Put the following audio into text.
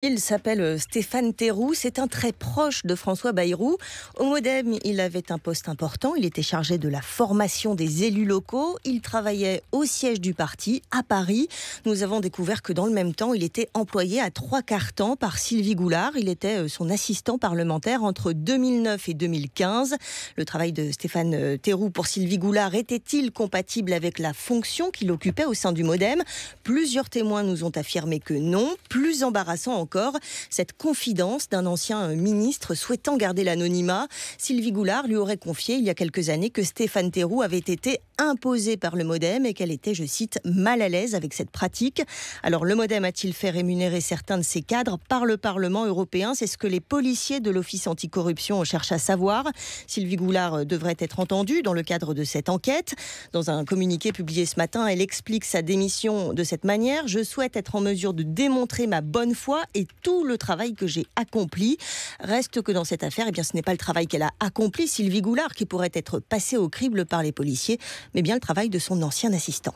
Il s'appelle euh, Stéphane Théroux, c'est un très proche de François Bayrou. Au Modem, il avait un poste important, il était chargé de la formation des élus locaux, il travaillait au siège du parti à Paris. Nous avons découvert que dans le même temps, il était employé à trois quarts temps par Sylvie Goulard, il était euh, son assistant parlementaire entre 2009 et 2015. Le travail de Stéphane euh, Théroux pour Sylvie Goulard était-il compatible avec la fonction qu'il occupait au sein du Modem Plusieurs témoins nous ont affirmé que non, plus embarrassant cette confidence d'un ancien ministre souhaitant garder l'anonymat. Sylvie Goulard lui aurait confié il y a quelques années que Stéphane Théroux avait été imposé par le modem et qu'elle était, je cite, mal à l'aise avec cette pratique. Alors le modem a-t-il fait rémunérer certains de ses cadres par le Parlement européen C'est ce que les policiers de l'Office anticorruption cherchent à savoir. Sylvie Goulard euh, devrait être entendue dans le cadre de cette enquête. Dans un communiqué publié ce matin, elle explique sa démission de cette manière. Je souhaite être en mesure de démontrer ma bonne foi et tout le travail que j'ai accompli. Reste que dans cette affaire, eh bien, ce n'est pas le travail qu'elle a accompli, Sylvie Goulard, qui pourrait être passé au crible par les policiers, mais bien le travail de son ancien assistant.